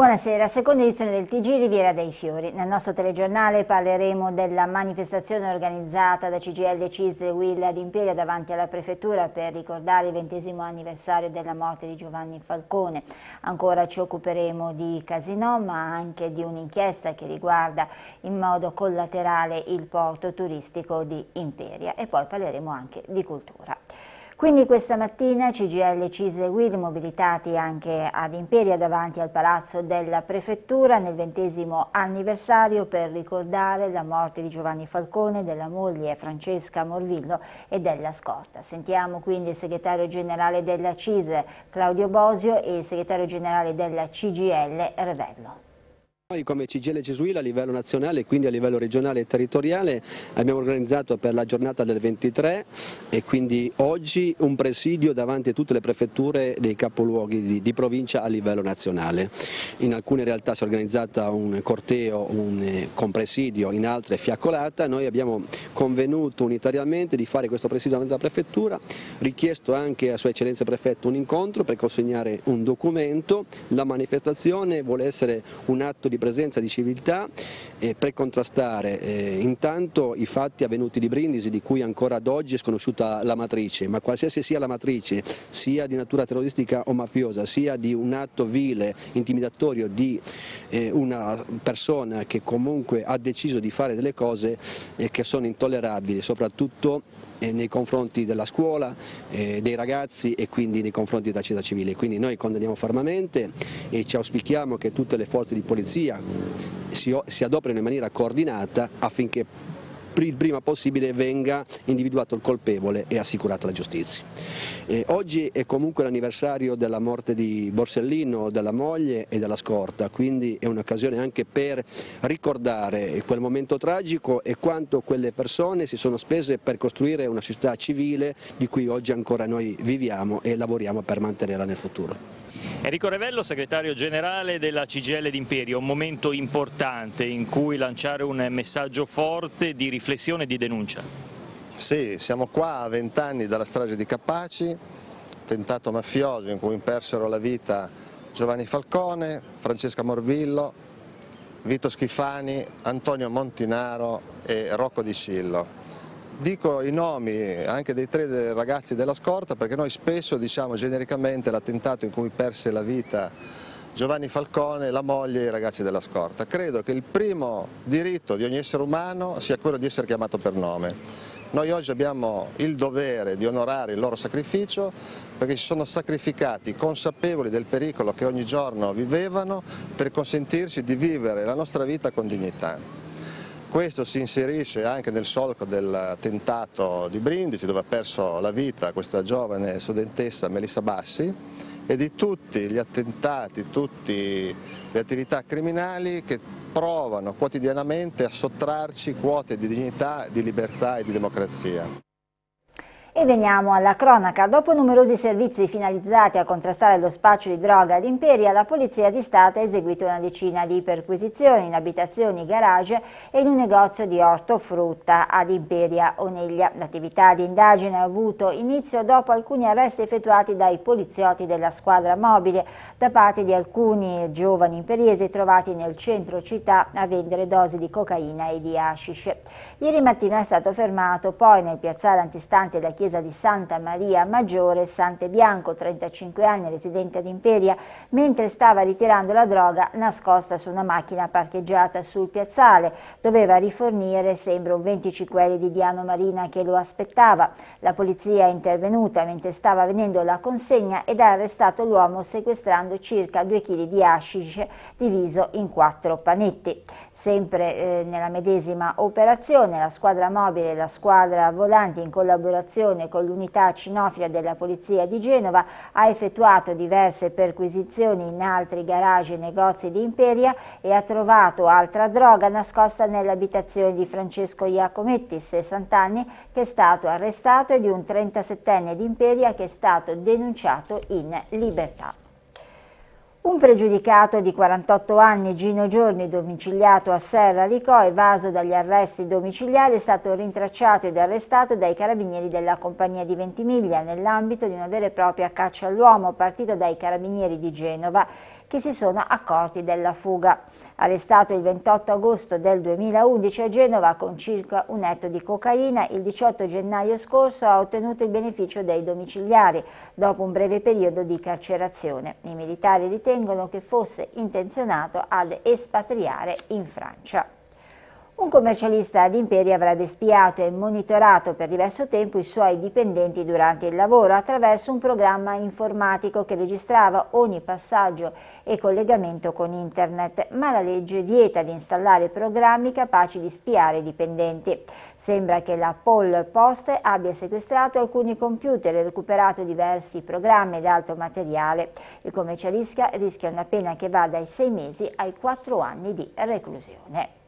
Buonasera, seconda edizione del TG Riviera dei Fiori. Nel nostro telegiornale parleremo della manifestazione organizzata da CGL Cisle Will Imperia davanti alla Prefettura per ricordare il ventesimo anniversario della morte di Giovanni Falcone. Ancora ci occuperemo di Casinò ma anche di un'inchiesta che riguarda in modo collaterale il porto turistico di Imperia e poi parleremo anche di cultura. Quindi questa mattina CGL, Cise e Guid mobilitati anche ad Imperia davanti al Palazzo della Prefettura nel ventesimo anniversario per ricordare la morte di Giovanni Falcone, della moglie Francesca Morvillo e della scorta. Sentiamo quindi il segretario generale della Cise Claudio Bosio e il segretario generale della CGL Revello. Noi come CGL Gesuila a livello nazionale e quindi a livello regionale e territoriale abbiamo organizzato per la giornata del 23 e quindi oggi un presidio davanti a tutte le prefetture dei capoluoghi di, di provincia a livello nazionale. In alcune realtà si è organizzata un corteo un, eh, con presidio, in altre fiaccolata, noi abbiamo convenuto unitariamente di fare questo presidio davanti alla prefettura, richiesto anche a Sua Eccellenza Prefetto un incontro per consegnare un documento, la manifestazione vuole essere un atto di presenza di civiltà eh, per contrastare eh, intanto i fatti avvenuti di Brindisi di cui ancora ad oggi è sconosciuta la matrice, ma qualsiasi sia la matrice, sia di natura terroristica o mafiosa, sia di un atto vile, intimidatorio di eh, una persona che comunque ha deciso di fare delle cose eh, che sono intollerabili, soprattutto eh, nei confronti della scuola, eh, dei ragazzi e quindi nei confronti della città civile. Quindi noi condanniamo fermamente e ci auspichiamo che tutte le forze di polizia si adoperino in maniera coordinata affinché il prima possibile venga individuato il colpevole e assicurata la giustizia. E oggi è comunque l'anniversario della morte di Borsellino, della moglie e della scorta, quindi è un'occasione anche per ricordare quel momento tragico e quanto quelle persone si sono spese per costruire una società civile di cui oggi ancora noi viviamo e lavoriamo per mantenerla nel futuro. Enrico Revello, segretario generale della CGL d'Imperio, un momento importante in cui lanciare un messaggio forte di riflessione e di denuncia. Sì, siamo qua a vent'anni dalla strage di Capaci, tentato mafioso in cui persero la vita Giovanni Falcone, Francesca Morvillo, Vito Schifani, Antonio Montinaro e Rocco Di Cillo dico i nomi anche dei tre ragazzi della scorta perché noi spesso diciamo genericamente l'attentato in cui perse la vita Giovanni Falcone, la moglie e i ragazzi della scorta. Credo che il primo diritto di ogni essere umano sia quello di essere chiamato per nome. Noi oggi abbiamo il dovere di onorare il loro sacrificio perché si sono sacrificati consapevoli del pericolo che ogni giorno vivevano per consentirsi di vivere la nostra vita con dignità. Questo si inserisce anche nel solco del tentato di Brindisi dove ha perso la vita questa giovane studentessa Melissa Bassi e di tutti gli attentati, tutte le attività criminali che provano quotidianamente a sottrarci quote di dignità, di libertà e di democrazia. E veniamo alla cronaca. Dopo numerosi servizi finalizzati a contrastare lo spaccio di droga ad Imperia, la Polizia di Stato ha eseguito una decina di perquisizioni in abitazioni, garage e in un negozio di ortofrutta ad Imperia Oneglia. L'attività di indagine ha avuto inizio dopo alcuni arresti effettuati dai poliziotti della squadra mobile da parte di alcuni giovani imperiesi trovati nel centro città a vendere dosi di cocaina e di hashish. Ieri mattina è stato fermato poi nel piazzale antistante la chiesa di Santa Maria Maggiore, Sante Bianco, 35 anni, residente ad Imperia, mentre stava ritirando la droga nascosta su una macchina parcheggiata sul piazzale. Doveva rifornire, sembra, un 25 di Diano Marina che lo aspettava. La polizia è intervenuta mentre stava venendo la consegna ed ha arrestato l'uomo sequestrando circa 2 kg di hashish diviso in quattro panetti. Sempre eh, nella medesima operazione la squadra mobile e la squadra volante in collaborazione collaborazione con l'unità cinofila della Polizia di Genova ha effettuato diverse perquisizioni in altri garage e negozi di Imperia e ha trovato altra droga nascosta nell'abitazione di Francesco Iacometti, 60 anni, che è stato arrestato e di un 37enne di Imperia che è stato denunciato in libertà. Un pregiudicato di 48 anni, Gino Giorni, domiciliato a Serra Licò, evaso dagli arresti domiciliari, è stato rintracciato ed arrestato dai carabinieri della compagnia di Ventimiglia nell'ambito di una vera e propria caccia all'uomo partita dai carabinieri di Genova che si sono accorti della fuga. Arrestato il 28 agosto del 2011 a Genova con circa un etto di cocaina, il 18 gennaio scorso ha ottenuto il beneficio dei domiciliari dopo un breve periodo di carcerazione. I militari ritengono che fosse intenzionato ad espatriare in Francia. Un commercialista ad Imperi avrebbe spiato e monitorato per diverso tempo i suoi dipendenti durante il lavoro attraverso un programma informatico che registrava ogni passaggio e collegamento con internet, ma la legge vieta di installare programmi capaci di spiare i dipendenti. Sembra che la Poll Post abbia sequestrato alcuni computer e recuperato diversi programmi ed altro materiale. Il commercialista rischia una pena che va dai sei mesi ai quattro anni di reclusione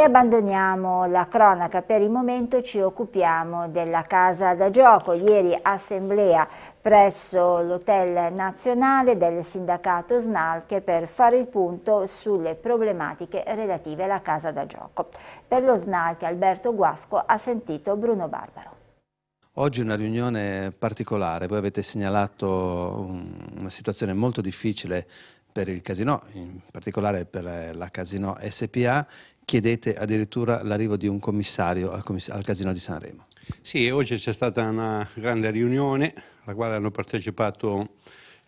e abbandoniamo la cronaca per il momento, ci occupiamo della casa da gioco. Ieri assemblea presso l'Hotel Nazionale del sindacato Snalche per fare il punto sulle problematiche relative alla casa da gioco. Per lo Snalche Alberto Guasco ha sentito Bruno Barbaro. Oggi è una riunione particolare, voi avete segnalato una situazione molto difficile per il casino, in particolare per la Casino SPA chiedete addirittura l'arrivo di un commissario al, commiss al Casino di Sanremo. Sì, oggi c'è stata una grande riunione alla quale hanno partecipato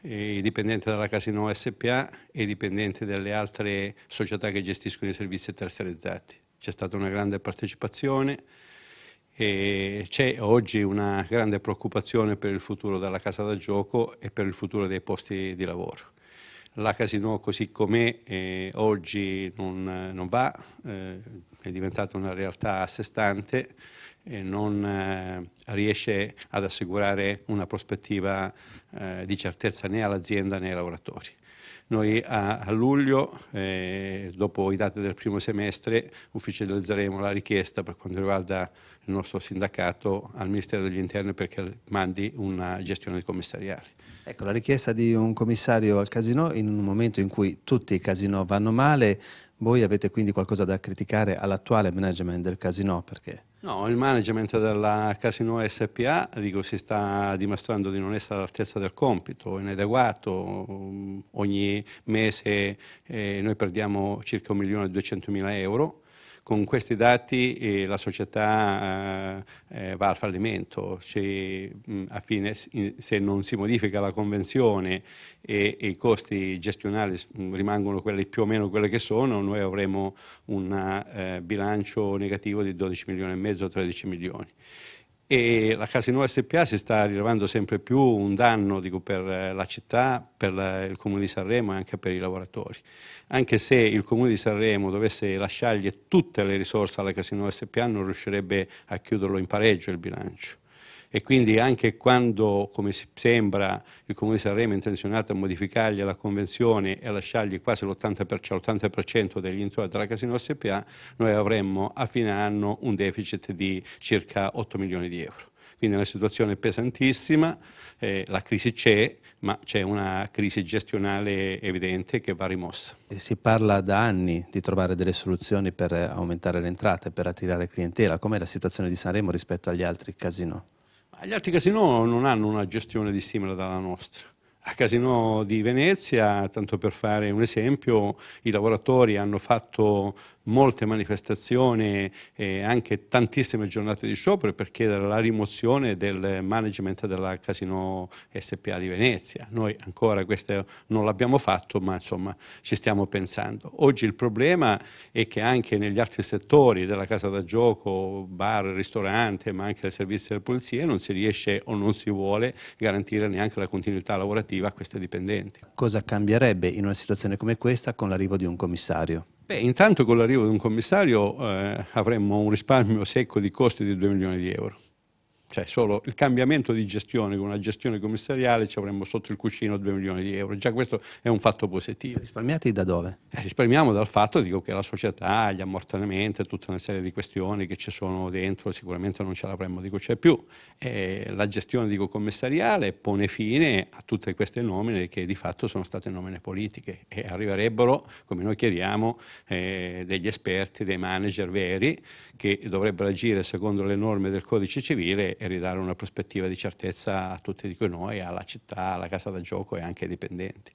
eh, i dipendenti della Casino SPA e i dipendenti delle altre società che gestiscono i servizi terziarizzati. C'è stata una grande partecipazione e c'è oggi una grande preoccupazione per il futuro della casa da gioco e per il futuro dei posti di lavoro la Casino così com'è eh, oggi non, non va, eh, è diventata una realtà a sé stante e non eh, riesce ad assicurare una prospettiva eh, di certezza né all'azienda né ai lavoratori. Noi a, a luglio, eh, dopo i dati del primo semestre, ufficializzeremo la richiesta per quanto riguarda il nostro sindacato al Ministero degli Interni perché mandi una gestione di commissariali. Ecco, la richiesta di un commissario al casino in un momento in cui tutti i casino vanno male, voi avete quindi qualcosa da criticare all'attuale management del casino perché? No, il management della Casino SPA dico, si sta dimostrando di non essere all'altezza del compito, inadeguato. Ogni mese eh, noi perdiamo circa 1.200.000 euro con questi dati eh, la società eh, eh va al fallimento, mh, mm, fine, se non si modifica la convenzione e, e i costi gestionali mh, mm, rimangono quelli, più o meno quelli che sono, noi avremo un eh, bilancio negativo di 12 milioni e mezzo, 13 milioni e la Casino SPA si sta rilevando sempre più un danno dico, per eh, la città, per eh, il Comune di Sanremo e anche per i lavoratori. Anche se il Comune di Sanremo dovesse lasciargli tutte le risorse alla Casino SPA non riuscirebbe a chiuderlo in pareggio il bilancio e quindi anche quando, come sembra, il Comune di Sanremo è intenzionato a modificargli la convenzione e a lasciargli quasi l'80% cioè degli introiti della Casino SPA, noi avremmo a fine anno un deficit di circa 8 milioni di euro. Quindi è una situazione pesantissima, eh, la crisi c'è, ma c'è una crisi gestionale evidente che va rimossa. E si parla da anni di trovare delle soluzioni per aumentare le entrate, per attirare clientela. Com'è la situazione di Sanremo rispetto agli altri casinò? Gli altri casino non hanno una gestione dissimile dalla nostra. A Casino di Venezia, tanto per fare un esempio, i lavoratori hanno fatto molte manifestazioni e anche tantissime giornate di sciopero per chiedere la rimozione del management della Casino SPA di Venezia. Noi ancora questo non l'abbiamo fatto, ma insomma ci stiamo pensando. Oggi il problema è che anche negli altri settori della casa da gioco, bar, ristorante, ma anche il servizi della polizia, non si riesce o non si vuole garantire neanche la continuità lavorativa a queste dipendenti. Cosa cambierebbe in una situazione come questa con l'arrivo di un commissario? Beh, intanto con l'arrivo di un commissario eh, avremmo un risparmio secco di costi di 2 milioni di euro cioè solo il cambiamento di gestione con una gestione commissariale ci avremmo sotto il cuscino 2 milioni di euro. Già questo è un fatto positivo. Risparmiati da dove? Eh, risparmiamo dal fatto dico, che la società, gli ammortamenti, tutta una serie di questioni che ci sono dentro, sicuramente non ce l'avremmo, dico c'è più. Eh, la gestione dico, commissariale pone fine a tutte queste nomine che di fatto sono state nomine politiche e arriverebbero, come noi chiediamo, eh, degli esperti, dei manager veri che dovrebbero agire secondo le norme del codice civile e ridare una prospettiva di certezza a tutti di noi, alla città, alla casa da gioco e anche ai dipendenti.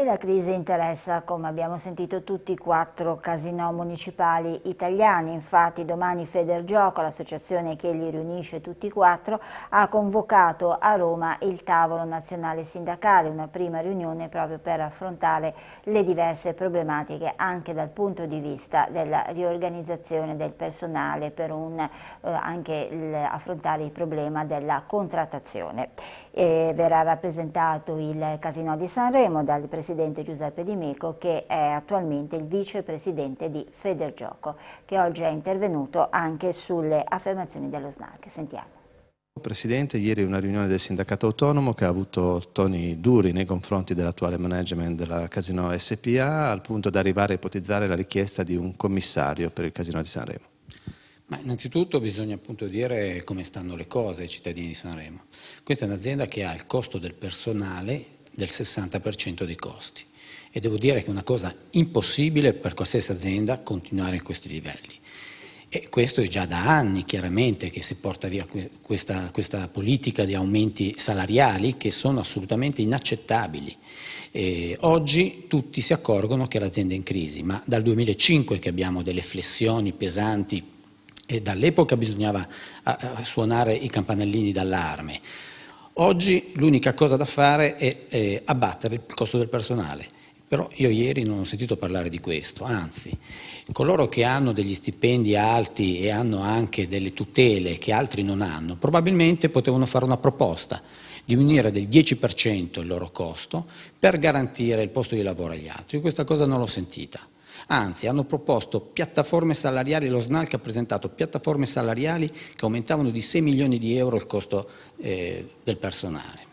E la crisi interessa, come abbiamo sentito tutti, i quattro casinò municipali italiani. Infatti domani Federgioco, l'associazione che li riunisce tutti e quattro, ha convocato a Roma il tavolo nazionale sindacale, una prima riunione proprio per affrontare le diverse problematiche anche dal punto di vista della riorganizzazione del personale per un, eh, anche affrontare il problema della contrattazione. E verrà rappresentato il casinò di Sanremo dal Presidente presidente Giuseppe Di Meco che è attualmente il vicepresidente di Federgioco che oggi è intervenuto anche sulle affermazioni dello SNAC. Sentiamo. Presidente, ieri una riunione del sindacato autonomo che ha avuto toni duri nei confronti dell'attuale management della Casino SPA al punto da arrivare a ipotizzare la richiesta di un commissario per il Casino di Sanremo. Ma innanzitutto bisogna appunto dire come stanno le cose ai cittadini di Sanremo. Questa è un'azienda che ha il costo del personale del 60% dei costi. E devo dire che è una cosa impossibile per qualsiasi azienda continuare a questi livelli. E questo è già da anni chiaramente che si porta via questa, questa politica di aumenti salariali che sono assolutamente inaccettabili. E oggi tutti si accorgono che l'azienda è in crisi, ma dal 2005 che abbiamo delle flessioni pesanti e dall'epoca bisognava suonare i campanellini d'allarme. Oggi l'unica cosa da fare è, è abbattere il costo del personale, però io ieri non ho sentito parlare di questo, anzi coloro che hanno degli stipendi alti e hanno anche delle tutele che altri non hanno, probabilmente potevano fare una proposta, diminuire del 10% il loro costo per garantire il posto di lavoro agli altri. Questa cosa non l'ho sentita. Anzi, hanno proposto piattaforme salariali, lo SNALC ha presentato piattaforme salariali che aumentavano di 6 milioni di euro il costo eh, del personale.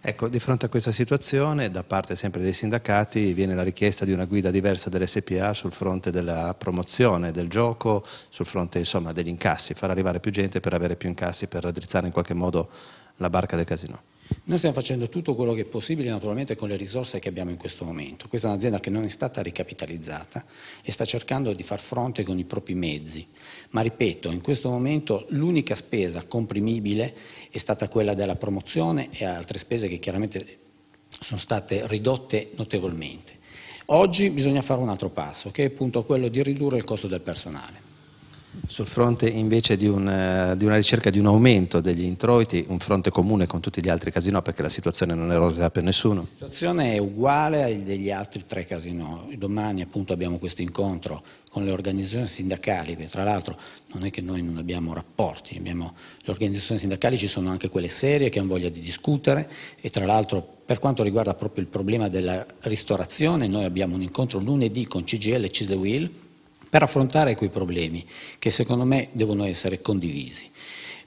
Ecco, di fronte a questa situazione, da parte sempre dei sindacati, viene la richiesta di una guida diversa dell'SPA sul fronte della promozione del gioco, sul fronte insomma, degli incassi, far arrivare più gente per avere più incassi, per raddrizzare in qualche modo la barca del casino. Noi stiamo facendo tutto quello che è possibile naturalmente con le risorse che abbiamo in questo momento. Questa è un'azienda che non è stata ricapitalizzata e sta cercando di far fronte con i propri mezzi. Ma ripeto, in questo momento l'unica spesa comprimibile è stata quella della promozione e altre spese che chiaramente sono state ridotte notevolmente. Oggi bisogna fare un altro passo, che è appunto quello di ridurre il costo del personale. Sul fronte invece di, un, eh, di, una ricerca di un aumento degli introiti, un fronte comune con tutti gli altri casinò perché la situazione non è rosea per nessuno? La situazione è uguale agli altri tre casinò. Domani appunto abbiamo questo incontro con le organizzazioni sindacali, tra l'altro non è che noi non abbiamo rapporti, abbiamo, le organizzazioni sindacali ci sono anche quelle serie che hanno voglia di discutere e tra l'altro per quanto riguarda proprio il problema della ristorazione noi abbiamo un incontro lunedì con CGL e CISLEWIL per affrontare quei problemi che secondo me devono essere condivisi.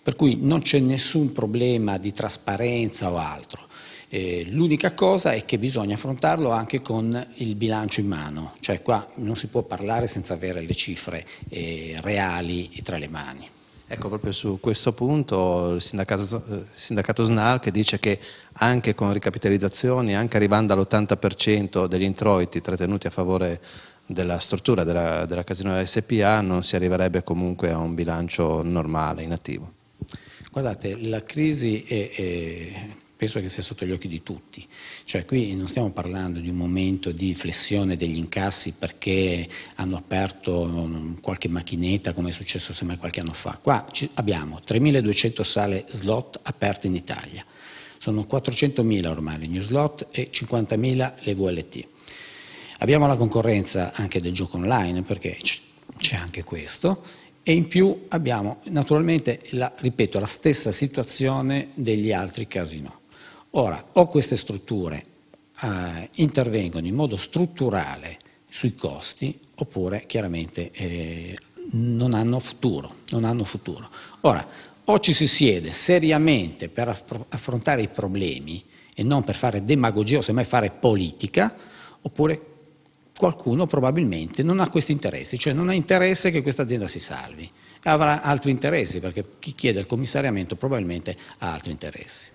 Per cui non c'è nessun problema di trasparenza o altro. Eh, l'unica cosa è che bisogna affrontarlo anche con il bilancio in mano, cioè qua non si può parlare senza avere le cifre eh, reali tra le mani. Ecco, proprio su questo punto il sindacato, eh, il sindacato, SNAL che dice che anche con ricapitalizzazioni, anche arrivando all'80% degli introiti trattenuti a favore della struttura della, della Casino SPA non si arriverebbe comunque a un bilancio normale, inattivo? Guardate, la crisi è, è, penso che sia sotto gli occhi di tutti, cioè qui non stiamo parlando di un momento di flessione degli incassi perché hanno aperto qualche macchinetta come è successo semmai qualche anno fa, qua abbiamo 3.200 sale slot aperte in Italia, sono 400.000 ormai le new slot e 50.000 le VLT Abbiamo la concorrenza anche del gioco online perché c'è anche questo e in più abbiamo naturalmente, la, ripeto, la stessa situazione degli altri casino. Ora, o queste strutture eh, intervengono in modo strutturale sui costi oppure chiaramente eh, non hanno futuro, non hanno futuro. Ora, o ci si siede seriamente per affrontare i problemi e non per fare demagogia o semmai fare politica, oppure qualcuno probabilmente non ha questi interessi, cioè non ha interesse che questa azienda si salvi, avrà altri interessi perché chi chiede il commissariamento probabilmente ha altri interessi.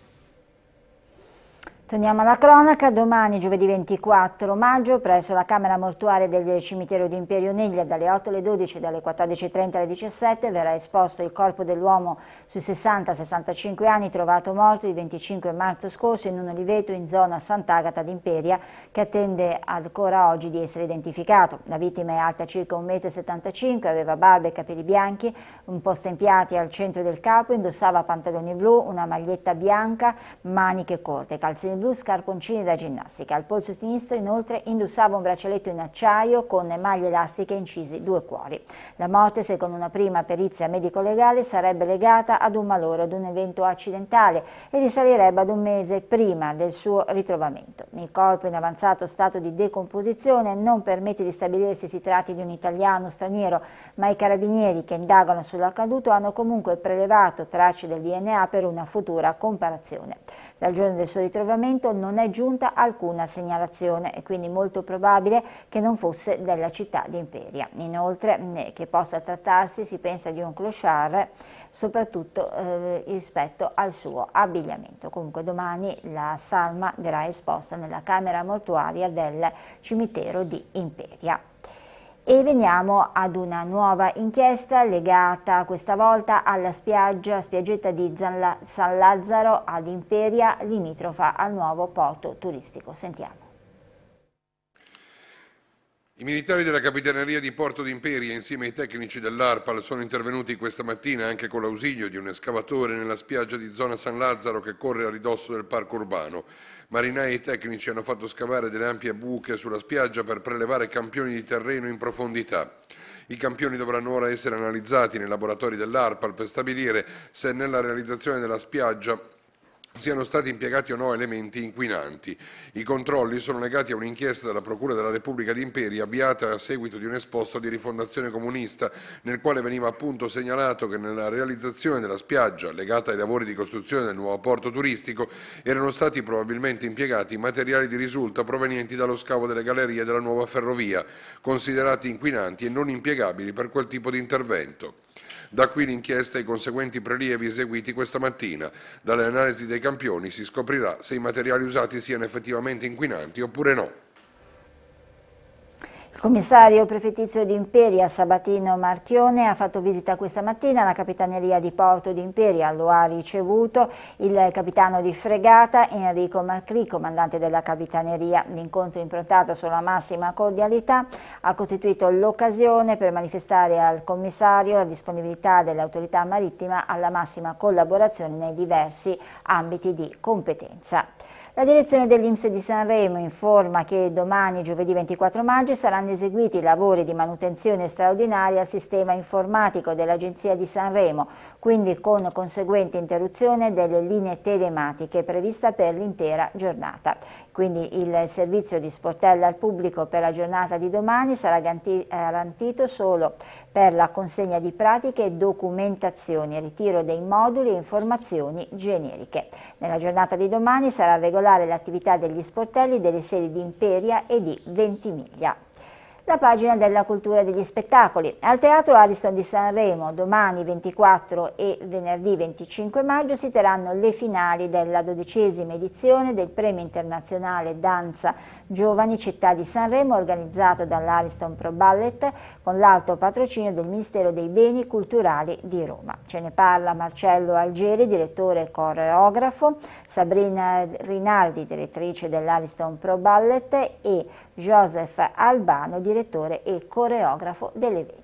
Torniamo alla cronaca, domani giovedì 24 maggio presso la Camera Mortuaria del Cimitero di Imperio Neglia dalle 8 alle 12 e dalle 14.30 alle 17 verrà esposto il corpo dell'uomo sui 60-65 anni trovato morto il 25 marzo scorso in un oliveto in zona Sant'Agata d'Imperia che attende ancora oggi di essere identificato. La vittima è alta circa 1,75 m, aveva barba e capelli bianchi, un po' stempiati al centro del capo, indossava pantaloni blu, una maglietta bianca, maniche corte, calzini blu scarponcini da ginnastica. Al polso sinistro inoltre indossava un braccialetto in acciaio con maglie elastiche incisi due cuori. La morte, secondo una prima perizia medico-legale, sarebbe legata ad un malore, ad un evento accidentale e risalirebbe ad un mese prima del suo ritrovamento. Il corpo in avanzato stato di decomposizione non permette di stabilire se si tratti di un italiano o straniero, ma i carabinieri che indagano sull'accaduto hanno comunque prelevato tracce del DNA per una futura comparazione. Dal giorno del suo ritrovamento momento non è giunta alcuna segnalazione e quindi molto probabile che non fosse della città di Imperia. Inoltre eh, che possa trattarsi si pensa di un clochard soprattutto eh, rispetto al suo abbigliamento. Comunque domani la salma verrà esposta nella camera mortuaria del cimitero di Imperia. E veniamo ad una nuova inchiesta legata questa volta alla spiaggia, spiaggetta di San Lazzaro ad Imperia, limitrofa al nuovo porto turistico. Sentiamo. I militari della Capitaneria di Porto d'Imperia insieme ai tecnici dell'ARPAL sono intervenuti questa mattina anche con l'ausilio di un escavatore nella spiaggia di zona San Lazzaro che corre a ridosso del parco urbano. Marinai e tecnici hanno fatto scavare delle ampie buche sulla spiaggia per prelevare campioni di terreno in profondità. I campioni dovranno ora essere analizzati nei laboratori dell'ARPAL per stabilire se nella realizzazione della spiaggia siano stati impiegati o no elementi inquinanti. I controlli sono legati a un'inchiesta della Procura della Repubblica di d'Imperia avviata a seguito di un esposto di rifondazione comunista nel quale veniva appunto segnalato che nella realizzazione della spiaggia legata ai lavori di costruzione del nuovo porto turistico erano stati probabilmente impiegati materiali di risulta provenienti dallo scavo delle gallerie della nuova ferrovia, considerati inquinanti e non impiegabili per quel tipo di intervento. Da qui l'inchiesta e i conseguenti prelievi eseguiti questa mattina. Dalle analisi dei campioni si scoprirà se i materiali usati siano effettivamente inquinanti oppure no. Il commissario prefettizio di Imperia Sabatino Marchione ha fatto visita questa mattina alla capitaneria di Porto di Imperia, lo ha ricevuto il capitano di fregata Enrico Macri, comandante della capitaneria. L'incontro improntato sulla massima cordialità ha costituito l'occasione per manifestare al commissario la disponibilità dell'autorità marittima alla massima collaborazione nei diversi ambiti di competenza. La direzione dell'Inps di Sanremo informa che domani, giovedì 24 maggio, saranno eseguiti i lavori di manutenzione straordinaria al sistema informatico dell'Agenzia di Sanremo, quindi con conseguente interruzione delle linee telematiche prevista per l'intera giornata. Quindi il servizio di sportella al pubblico per la giornata di domani sarà garantito solo per la consegna di pratiche e documentazioni, ritiro dei moduli e informazioni generiche. Nella giornata di domani sarà regolato particolare l'attività degli sportelli delle sedi di Imperia e di Ventimiglia la pagina della cultura degli spettacoli. Al Teatro Ariston di Sanremo, domani 24 e venerdì 25 maggio, si terranno le finali della dodicesima edizione del Premio Internazionale Danza Giovani Città di Sanremo, organizzato dall'Ariston Pro Ballet con l'alto patrocinio del Ministero dei Beni Culturali di Roma. Ce ne parla Marcello Algeri, direttore e coreografo, Sabrina Rinaldi, direttrice dell'Ariston Pro Ballet e Joseph Albano, direttore e coreografo dell'evento.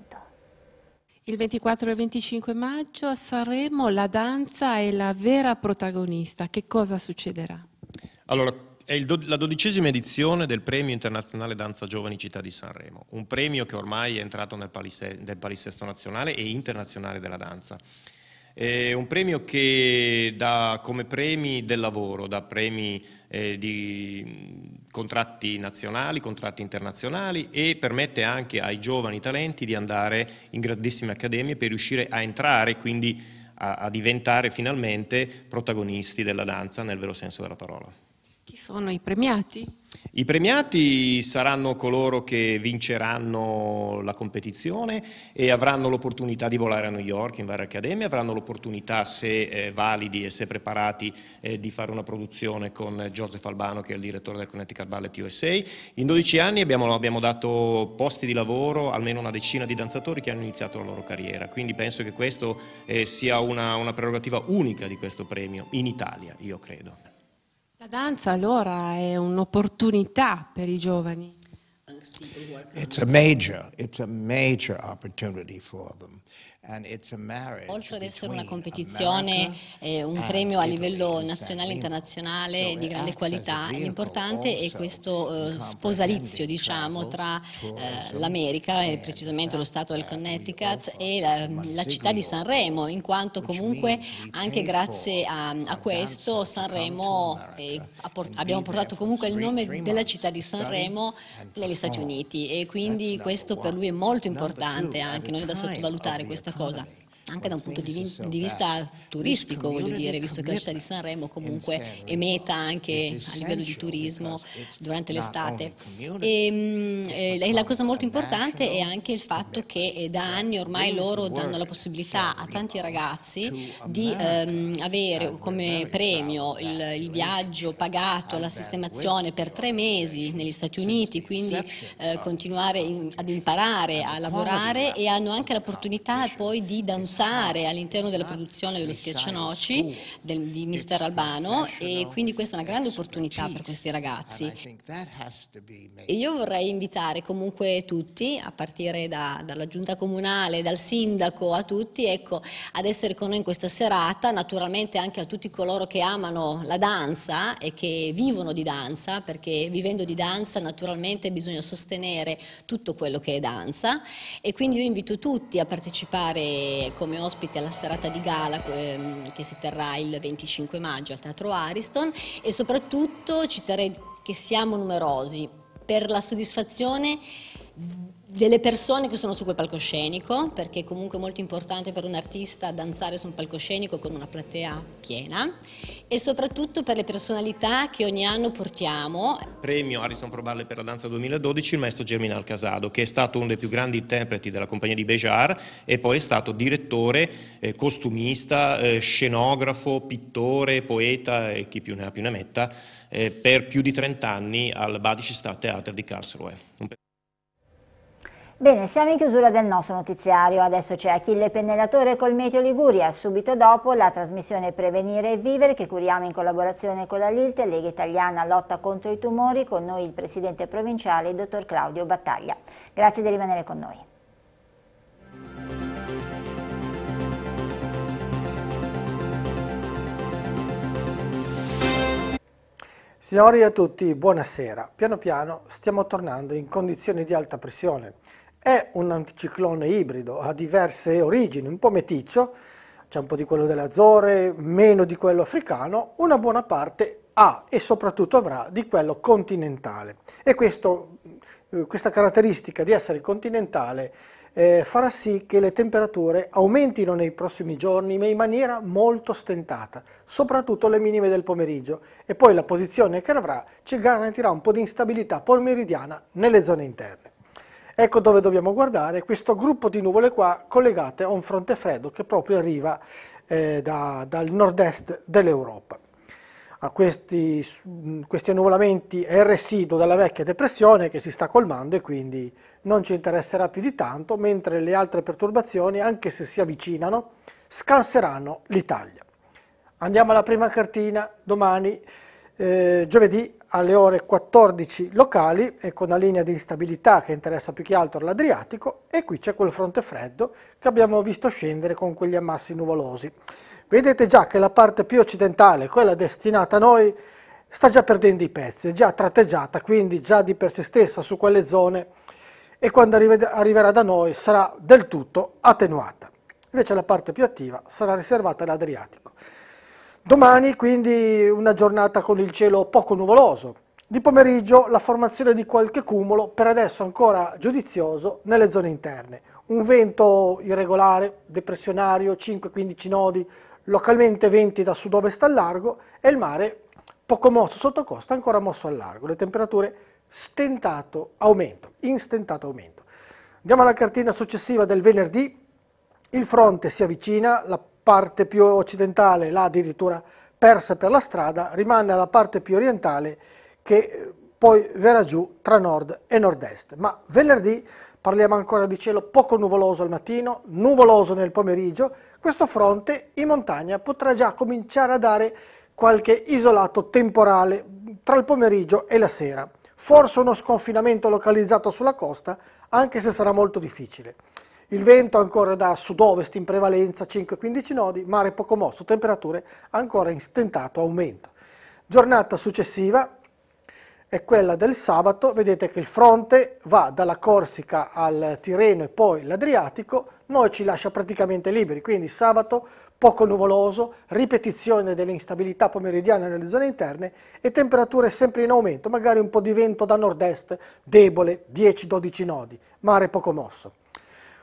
Il 24 e 25 maggio a Sanremo la danza è la vera protagonista. Che cosa succederà? Allora, è do la dodicesima edizione del Premio Internazionale Danza Giovani Città di Sanremo, un premio che ormai è entrato nel, palisesto nazionale e internazionale della danza. È un premio che dà come premi del lavoro, dà premi eh, di contratti nazionali, contratti internazionali e permette anche ai giovani talenti di andare in grandissime accademie per riuscire a entrare, e quindi a, a diventare finalmente protagonisti della danza nel vero senso della parola sono i premiati? I premiati saranno coloro che vinceranno la competizione e avranno l'opportunità di volare a New York in varie accademie, avranno l'opportunità, se eh, validi e se preparati, eh, di fare una produzione con Joseph Albano, che è il direttore del Connecticut Ballet USA. In 12 anni abbiamo, abbiamo dato posti di lavoro a almeno una decina di danzatori che hanno iniziato la loro carriera, quindi penso che questa eh, sia una, una prerogativa unica di questo premio in Italia, io credo. La danza allora è un'opportunità per i giovani. It's a major, it's a major opportunity for them. Oltre ad essere una competizione, eh, un premio a livello nazionale e internazionale di grande qualità, l'importante è questo eh, sposalizio diciamo, tra eh, l'America, e precisamente lo Stato del Connecticut, e la, la, città di Sanremo, in quanto comunque anche grazie a, a questo Sanremo apport abbiamo portato comunque il nome della città di Sanremo negli Stati Uniti e quindi questo per lui è molto importante anche, non è da sottovalutare questa cosa cosa anche da un punto di, di vista turistico, voglio dire, visto che la città di Sanremo comunque è meta anche a livello di turismo durante l'estate. E, ehm, eh, e la cosa molto importante è anche il fatto che eh, da anni ormai loro danno la possibilità a tanti ragazzi di ehm, avere come premio il, il viaggio pagato, la sistemazione per tre mesi negli Stati Uniti, quindi eh, continuare in, ad imparare a lavorare e hanno anche l'opportunità poi di danzare pensare ah, all'interno della produzione dello Schiaccianoci del, di Mister Albano e quindi questa è una grande opportunità per questi ragazzi. E io vorrei invitare comunque tutti, a partire da, dalla giunta comunale, dal sindaco, a tutti, ecco, ad essere con noi in questa serata, naturalmente anche a tutti coloro che amano la danza e che vivono di danza, perché vivendo di danza naturalmente bisogna sostenere tutto quello che è danza e quindi io invito tutti a partecipare con come ospite alla serata di gala che si terrà il 25 maggio al Teatro Ariston e soprattutto citerei che siamo numerosi per la soddisfazione delle persone che sono su quel palcoscenico, perché è comunque molto importante per un artista danzare su un palcoscenico con una platea piena, e soprattutto per le personalità che ogni anno portiamo. Premio Ariston Proballe per la danza 2012 il maestro Germinal Casado, che è stato uno dei più grandi interpreti della compagnia di Bejar e poi è stato direttore, eh, costumista, eh, scenografo, pittore, poeta e chi più ne ha più ne metta, eh, per più di 30 anni al Badisci State di Karlsruhe. Bene, siamo in chiusura del nostro notiziario. Adesso c'è Achille Pennellatore col Meteo Liguria. Subito dopo la trasmissione Prevenire e Vivere che curiamo in collaborazione con la LILT, Lega Italiana Lotta contro i Tumori, con noi il Presidente Provinciale, il Dottor Claudio Battaglia. Grazie di rimanere con noi. Signori a tutti, buonasera. Piano piano stiamo tornando in condizioni di alta pressione. È un anticiclone ibrido, ha diverse origini, un po' meticcio, c'è un po' di quello delle Azzorre, meno di quello africano, una buona parte ha e soprattutto avrà di quello continentale. E questo, eh, questa caratteristica di essere continentale eh, farà sì che le temperature aumentino nei prossimi giorni, ma in maniera molto stentata, soprattutto le minime del pomeriggio, e poi la posizione che avrà ci garantirà un po' di instabilità pomeridiana nelle zone interne. Ecco dove dobbiamo guardare questo gruppo di nuvole qua collegate a un fronte freddo che proprio arriva eh, da, dal nord-est dell'Europa. A questi, mm, questi annuvolamenti è il residuo della vecchia depressione che si sta colmando e quindi non ci interesserà più di tanto, mentre le altre perturbazioni, anche se si avvicinano, scanseranno l'Italia. Andiamo alla prima cartina, domani eh, giovedì alle ore 14 locali e con la linea di instabilità che interessa più che altro l'Adriatico e qui c'è quel fronte freddo che abbiamo visto scendere con quegli ammassi nuvolosi. Vedete già che la parte più occidentale, quella destinata a noi, sta già perdendo i pezzi, è già tratteggiata, quindi già di per sé stessa su quelle zone e quando arriverà da noi sarà del tutto attenuata. Invece la parte più attiva sarà riservata all'Adriatico. Domani quindi una giornata con il cielo poco nuvoloso. Di pomeriggio la formazione di qualche cumulo, per adesso ancora giudizioso, nelle zone interne. Un vento irregolare, depressionario, 5-15 nodi, localmente venti da sud-ovest al largo e il mare poco mosso sotto costa, ancora mosso al largo. Le temperature stentato aumento, in stentato aumento. Andiamo alla cartina successiva del venerdì. Il fronte si avvicina, la parte più occidentale, là addirittura persa per la strada, rimane la parte più orientale che eh, poi verrà giù tra nord e nord-est. Ma venerdì parliamo ancora di cielo poco nuvoloso al mattino, nuvoloso nel pomeriggio, questo fronte in montagna potrà già cominciare a dare qualche isolato temporale tra il pomeriggio e la sera. Forse uno sconfinamento localizzato sulla costa, anche se sarà molto difficile. Il vento ancora da sud-ovest in prevalenza 5-15 nodi, mare poco mosso, temperature ancora in stentato aumento. Giornata successiva è quella del sabato, vedete che il fronte va dalla Corsica al Tirreno e poi l'Adriatico, noi ci lascia praticamente liberi, quindi sabato poco nuvoloso, ripetizione delle instabilità pomeridiane nelle zone interne e temperature sempre in aumento, magari un po' di vento da nord-est, debole, 10-12 nodi, mare poco mosso.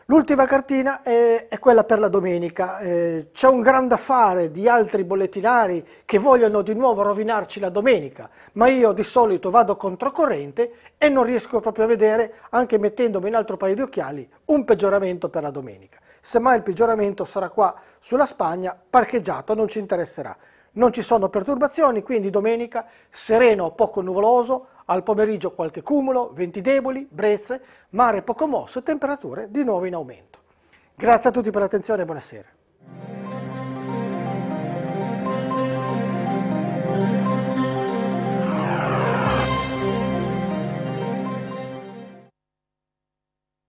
L'ultima cartina è, è, quella per la domenica. Eh, c'è un gran affare di altri bollettinari che vogliono di nuovo rovinarci la domenica, ma io di solito vado controcorrente e non riesco proprio a vedere, anche mettendomi un altro paio di occhiali, un peggioramento per la domenica. Semmai il peggioramento sarà qua sulla Spagna, parcheggiato, non ci interesserà. Non ci sono perturbazioni, quindi domenica sereno, poco nuvoloso, al pomeriggio qualche cumulo, venti deboli, brezze, mare poco mosso e temperature di nuovo in aumento. Grazie a tutti per l'attenzione e buonasera.